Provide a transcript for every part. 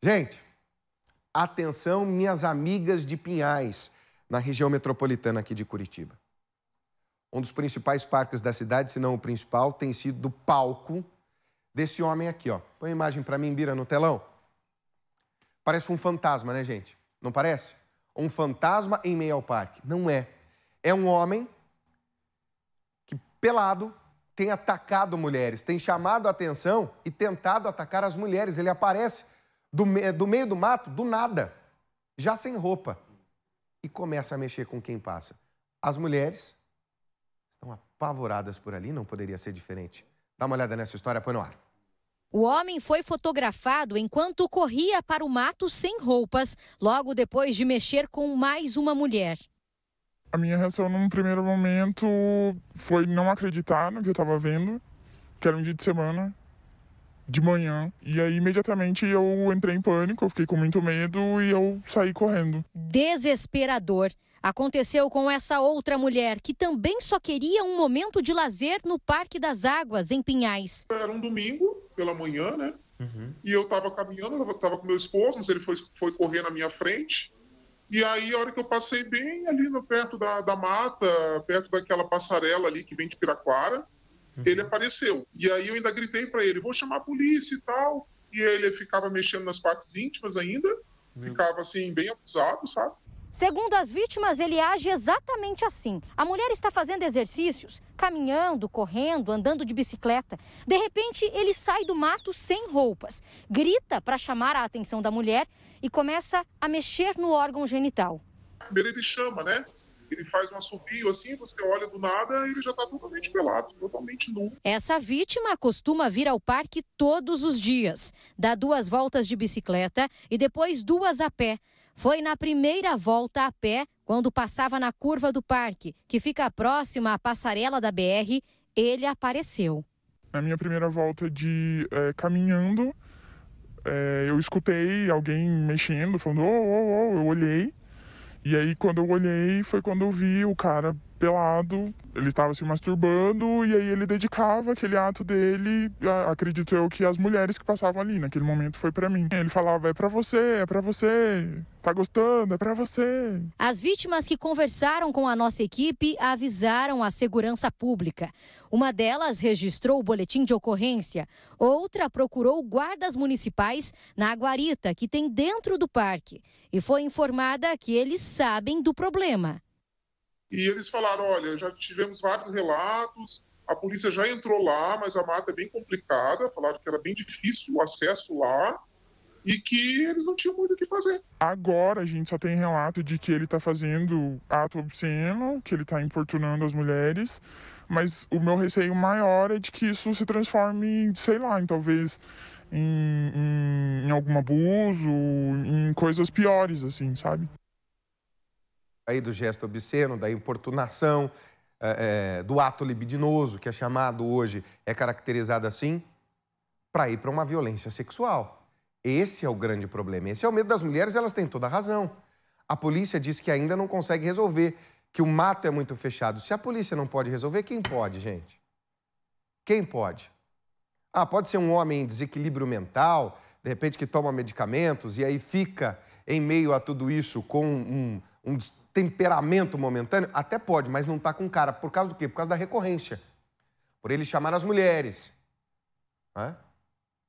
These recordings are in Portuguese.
Gente, atenção, minhas amigas de Pinhais, na região metropolitana aqui de Curitiba. Um dos principais parques da cidade, se não o principal, tem sido do palco desse homem aqui, ó. Põe a imagem para mim, Bira, no telão. Parece um fantasma, né, gente? Não parece? Um fantasma em meio ao parque. Não é. É um homem que, pelado, tem atacado mulheres, tem chamado a atenção e tentado atacar as mulheres. Ele aparece do, é, do meio do mato, do nada, já sem roupa, e começa a mexer com quem passa. As mulheres estão apavoradas por ali, não poderia ser diferente. Dá uma olhada nessa história, põe no ar. O homem foi fotografado enquanto corria para o mato sem roupas, logo depois de mexer com mais uma mulher. A minha reação num primeiro momento foi não acreditar no que eu estava vendo, que era um dia de semana, de manhã. E aí, imediatamente, eu entrei em pânico, eu fiquei com muito medo e eu saí correndo. Desesperador. Aconteceu com essa outra mulher, que também só queria um momento de lazer no Parque das Águas, em Pinhais. Era um domingo, pela manhã, né? Uhum. E eu tava caminhando, eu tava com meu esposo, mas ele foi, foi correr na minha frente. E aí, a hora que eu passei bem ali no, perto da, da mata, perto daquela passarela ali que vem de Piraquara, Uhum. Ele apareceu. E aí eu ainda gritei para ele: vou chamar a polícia e tal. E ele ficava mexendo nas partes íntimas ainda, ficava assim, bem abusado, sabe? Segundo as vítimas, ele age exatamente assim. A mulher está fazendo exercícios, caminhando, correndo, andando de bicicleta. De repente, ele sai do mato sem roupas, grita para chamar a atenção da mulher e começa a mexer no órgão genital. Primeiro ele chama, né? Ele faz um assobio assim, você olha do nada e ele já está totalmente pelado, totalmente nu. Essa vítima costuma vir ao parque todos os dias, dá duas voltas de bicicleta e depois duas a pé. Foi na primeira volta a pé, quando passava na curva do parque, que fica próxima à passarela da BR, ele apareceu. Na minha primeira volta de é, caminhando, é, eu escutei alguém mexendo, falando, oh, oh, oh, eu olhei e aí quando eu olhei foi quando eu vi o cara pelado, ele estava se masturbando e aí ele dedicava aquele ato dele, acredito eu que as mulheres que passavam ali naquele momento foi para mim. Ele falava é para você, é para você, tá gostando, é para você. As vítimas que conversaram com a nossa equipe avisaram a segurança pública. Uma delas registrou o boletim de ocorrência, outra procurou guardas municipais na guarita que tem dentro do parque e foi informada que eles sabem do problema. E eles falaram: olha, já tivemos vários relatos, a polícia já entrou lá, mas a mata é bem complicada. Falaram que era bem difícil o acesso lá e que eles não tinham muito o que fazer. Agora a gente só tem relato de que ele está fazendo ato obsceno, que ele está importunando as mulheres, mas o meu receio maior é de que isso se transforme, sei lá, em talvez em, em, em algum abuso, em coisas piores, assim, sabe? aí do gesto obsceno, da importunação, é, do ato libidinoso, que é chamado hoje, é caracterizado assim, para ir para uma violência sexual. Esse é o grande problema. Esse é o medo das mulheres, elas têm toda a razão. A polícia diz que ainda não consegue resolver, que o mato é muito fechado. Se a polícia não pode resolver, quem pode, gente? Quem pode? Ah, pode ser um homem em desequilíbrio mental, de repente que toma medicamentos e aí fica em meio a tudo isso com um, um temperamento momentâneo? Até pode, mas não está com cara. Por causa do quê? Por causa da recorrência. Por ele chamar as mulheres. Né?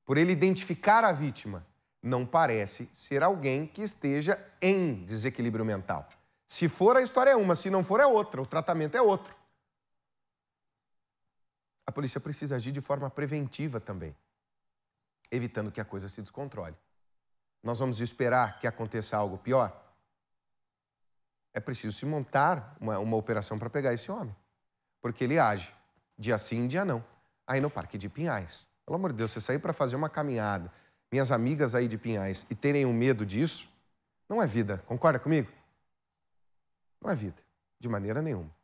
Por ele identificar a vítima. Não parece ser alguém que esteja em desequilíbrio mental. Se for, a história é uma. Se não for, é outra. O tratamento é outro. A polícia precisa agir de forma preventiva também, evitando que a coisa se descontrole. Nós vamos esperar que aconteça algo pior? é preciso se montar uma, uma operação para pegar esse homem, porque ele age dia sim, dia não, aí no Parque de Pinhais. Pelo amor de Deus, você sair para fazer uma caminhada, minhas amigas aí de Pinhais, e terem um medo disso, não é vida, concorda comigo? Não é vida, de maneira nenhuma.